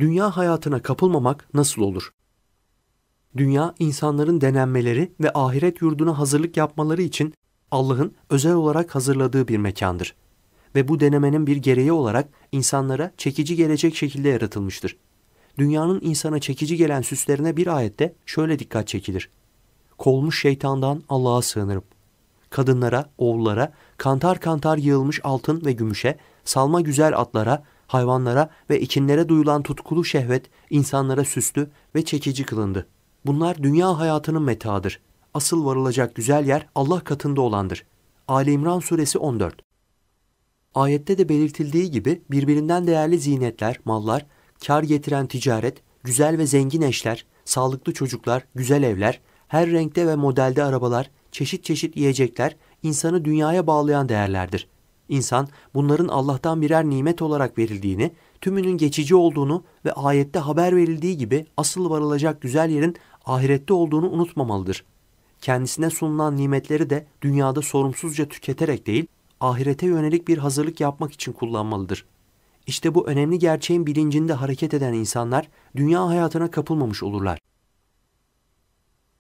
dünya hayatına kapılmamak nasıl olur? Dünya insanların denenmeleri ve ahiret yurduna hazırlık yapmaları için Allah'ın özel olarak hazırladığı bir mekandır ve bu denemenin bir gereği olarak insanlara çekici gelecek şekilde yaratılmıştır. Dünyanın insana çekici gelen süslerine bir ayette şöyle dikkat çekilir. Kolmuş şeytandan Allah'a sığınırım. Kadınlara, oğullara, kantar kantar yığılmış altın ve gümüşe, salma güzel atlara, hayvanlara ve ekinlere duyulan tutkulu şehvet insanlara süslü ve çekici kılındı. Bunlar dünya hayatının metaıdır. Asıl varılacak güzel yer Allah katında olandır. Ali İmran suresi 14 Ayette de belirtildiği gibi birbirinden değerli zinetler, mallar, kar getiren ticaret, güzel ve zengin eşler, sağlıklı çocuklar, güzel evler, her renkte ve modelde arabalar, çeşit çeşit yiyecekler insanı dünyaya bağlayan değerlerdir. İnsan bunların Allah'tan birer nimet olarak verildiğini, tümünün geçici olduğunu ve ayette haber verildiği gibi asıl varılacak güzel yerin ahirette olduğunu unutmamalıdır. Kendisine sunulan nimetleri de dünyada sorumsuzca tüketerek değil, ahirete yönelik bir hazırlık yapmak için kullanmalıdır. İşte bu önemli gerçeğin bilincinde hareket eden insanlar dünya hayatına kapılmamış olurlar.